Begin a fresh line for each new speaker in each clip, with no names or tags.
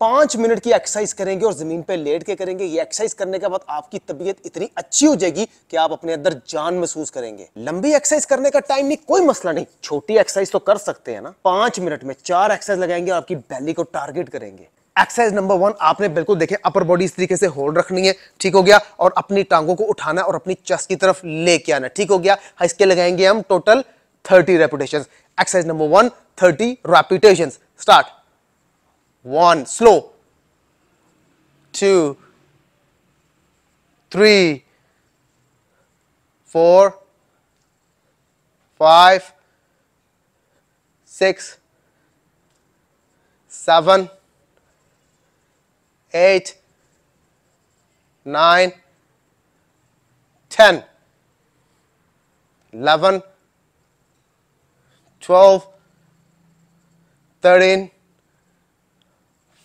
पांच मिनट की एक्सरसाइज करेंगे और ज़मीन पे लेट के करेंगे ये एक्सरसाइज करने के बाद आपकी तबीयत इतनी अच्छी हो जाएगी कि आप अपने अंदर जान महसूस करेंगे लंबी एक्सरसाइज करने का टाइम नहीं कोई मसला नहीं छोटी एक्सरसाइज तो कर सकते हैं ना पांच मिनट में चार एक्सरसाइज लगाएंगे और आपकी बैली को टारगेट करेंगे एक्सरसाइज नंबर वन आपने बिल्कुल देखे अपर बॉडी इस तरीके से होल्ड रखनी है ठीक हो गया और अपनी टांगों को उठाना और अपनी चेस्ट की तरफ लेके आना ठीक हो गया इसके लगाएंगे हम total thirty repetition exercise number one thirty repetition start one slow two three four five six seven eight nine ten eleven twelve thirteen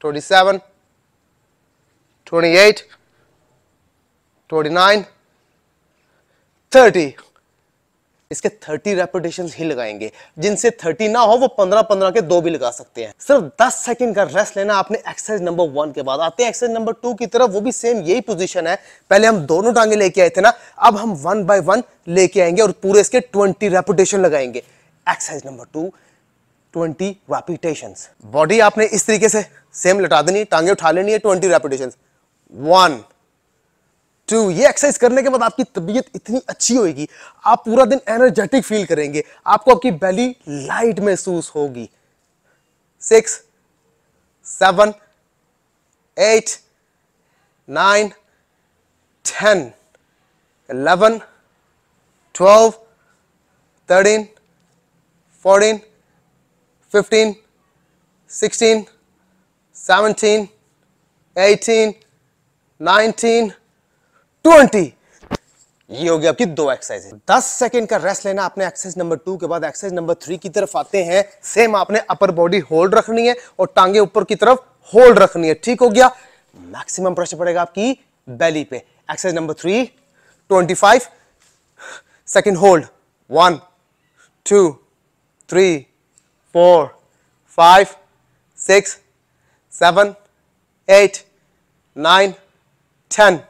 27, 28, 29, 30. इसके 30 रेपिटेशन ही लगाएंगे जिनसे 30 ना हो वो 15-15 के दो भी लगा सकते हैं सिर्फ 10 सेकंड का रेस्ट लेना आपने एक्सरसाइज नंबर वन के बाद आते हैं एक्सरसाइज नंबर टू की तरफ वो भी सेम यही पोजीशन है पहले हम दोनों टांगे लेके आए थे ना अब हम वन बाय वन लेके आएंगे और पूरे इसके ट्वेंटी रेपुटेशन लगाएंगे exercise number two twenty repetition body आपने इस तरीके से सेम लटा देनी टांगे उठा लेनी है ट्वेंटी रेपिटेशन वन टू ये एक्सरसाइज करने के बाद आपकी तबीयत इतनी अच्छी होगी आप पूरा दिन एनर्जेटिक फील करेंगे आपको आपकी बेली लाइट महसूस होगी six seven eight nine ten eleven twelve thirteen fourteen 15, 16, 17, 18, 19, 20 ये हो गया आपकी दो एक्सरसाइज दस सेकेंड का रेस्ट लेना आपने एक्सरसाइज नंबर टू के बाद एक्सरसाइज नंबर थ्री की तरफ आते हैं सेम आपने अपर बॉडी होल्ड रखनी है और टांगे ऊपर की तरफ होल्ड रखनी है ठीक हो गया मैक्सिमम प्रेशर पड़ेगा आपकी बेली पे exercise number three twenty five second hold one two three four, five, six, seven, eight, nine, ten,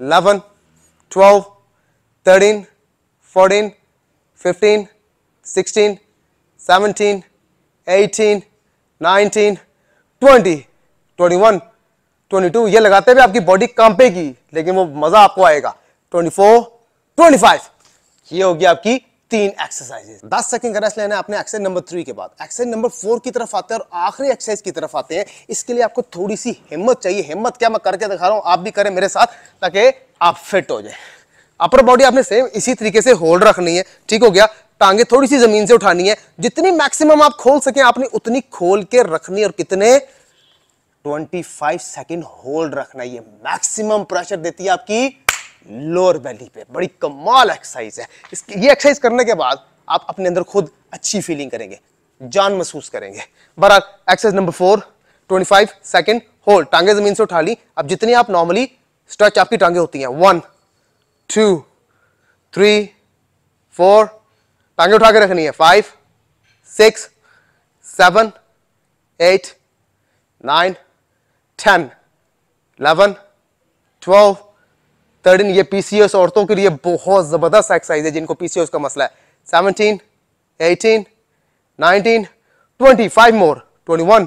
eleven, twelve, thirteen, fourteen, fifteen, sixteen, seventeen, eighteen, nineteen, twenty, twenty-one, twenty two ये लगाते भी आपकी body कांपेगी लेकिन वो मजा आपको आएगा twenty four twenty five ये होगी आपकी तीन एक्सरसाइजेस दस सेकंड का रेस्ट लेना है अपने एक्सरसाइज नंबर थ्री के बाद एक्सरसाइज नंबर फोर की तरफ आते हैं और आखिरी एक्सरसाइज की तरफ आते हैं इसके लिए आपको थोड़ी सी हिम्मत चाहिए हिम्मत क्या मैं करके दिखा रहा हूं आप भी करें मेरे साथ ताकि आप फिट हो जाए अपर बॉडी आपने सेम इसी तरीके से होल्ड रखनी है ठीक हो गया टांगे थोड़ी सी जमीन से उठानी है जितनी मैक्सिमम आप खोल सकें आपने उतनी खोल के रखनी और कितने 25 सेकंड होल्ड रखना ये मैक्सिमम प्रेशर देती है आपकी लोअर वैली पे बड़ी कमाल एक्सरसाइज है इसकी ये एक्सरसाइज करने के बाद आप अपने अंदर खुद अच्छी फीलिंग करेंगे जान महसूस करेंगे बरा exercise number four twenty five second hold टांगे जमीन से उठा ली अब जितनी आप नॉर्मली स्ट्रेच आपकी टांगे होती हैं वन टू थ्री फोर टांगे उठा के रखनी है five six seven eight nine ten eleven twelve thirteen ये पीसीएस औरतों के लिए बहुत ज़बरदस्त एक्सरसाइज है जिनको पीसीएस का मसला है seventeen eighteen nineteen twenty five more twenty one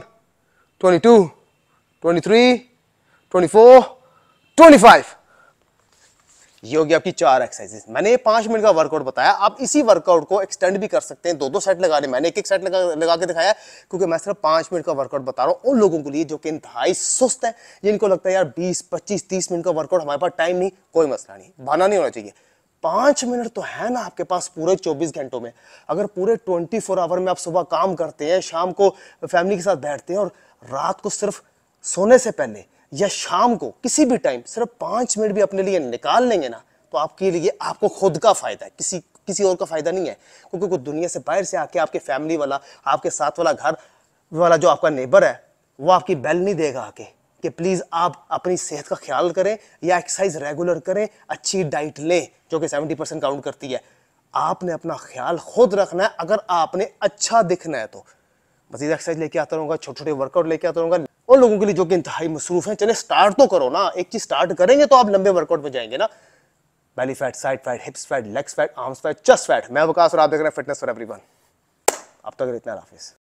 twenty two twenty three twenty four twenty five ये होगी आपकी चार एक्सरसाइजेस मैंने पांच मिनट का वर्कआउट बताया आप इसी वर्कआउट को एक्सटेंड भी कर सकते हैं दो दो सेट लगाने मैंने एक एक सेट लगा लगा के दिखाया क्योंकि मैं सिर्फ पांच मिनट का वर्कआउट बता रहा हूँ उन लोगों के लिए जो कि इंतहाई सुस्त है जिनको लगता है यार बीस पच्चीस तीस मिनट का वर्कआउट हमारे पास टाइम नहीं कोई मसला नहीं बहाना नहीं होना चाहिए पाँच मिनट तो है ना आपके पास पूरे चौबीस घंटों में अगर पूरे फोर आवर में आप सुबह काम करते हैं शाम को फैमिली के साथ बैठते हैं और रात को सिर्फ सोने से पहले या शाम को किसी भी टाइम सिर्फ पाँच मिनट भी अपने लिए निकाल लेंगे ना तो आपके लिए आपको खुद का फ़ायदा है किसी किसी और का फ़ायदा नहीं है क्योंकि वो दुनिया से बाहर से आके आपके फैमिली वाला आपके साथ वाला घर वाला जो आपका नेबर है वो आपकी बेल नहीं देगा आके कि प्लीज़ आप अपनी सेहत का ख्याल करें या एक्सरसाइज रेगुलर करें अच्छी डाइट लें जो कि सेवेंटी परसेंट काउंट करती है आपने अपना ख्याल खुद रखना है अगर आपने अच्छा दिखना है तो मजीद एक्सरसाइज लेके आता रहूँगा छोटे छोटे वर्कआउट लेके आता रहूँगा उन लोगों के लिए जो कि इंतहाई मसरूफ हैं चले स्टार्ट तो करो ना एक चीज़ स्टार्ट करेंगे तो आप लंबे वर्कआउट में जाएंगे ना belly fat side fat hips fat legs fat arms fat chest fat मैं वकास और आप देख रहे हैं फिटनेस फॉर एवरीवन। अब तक इतना हाफिज़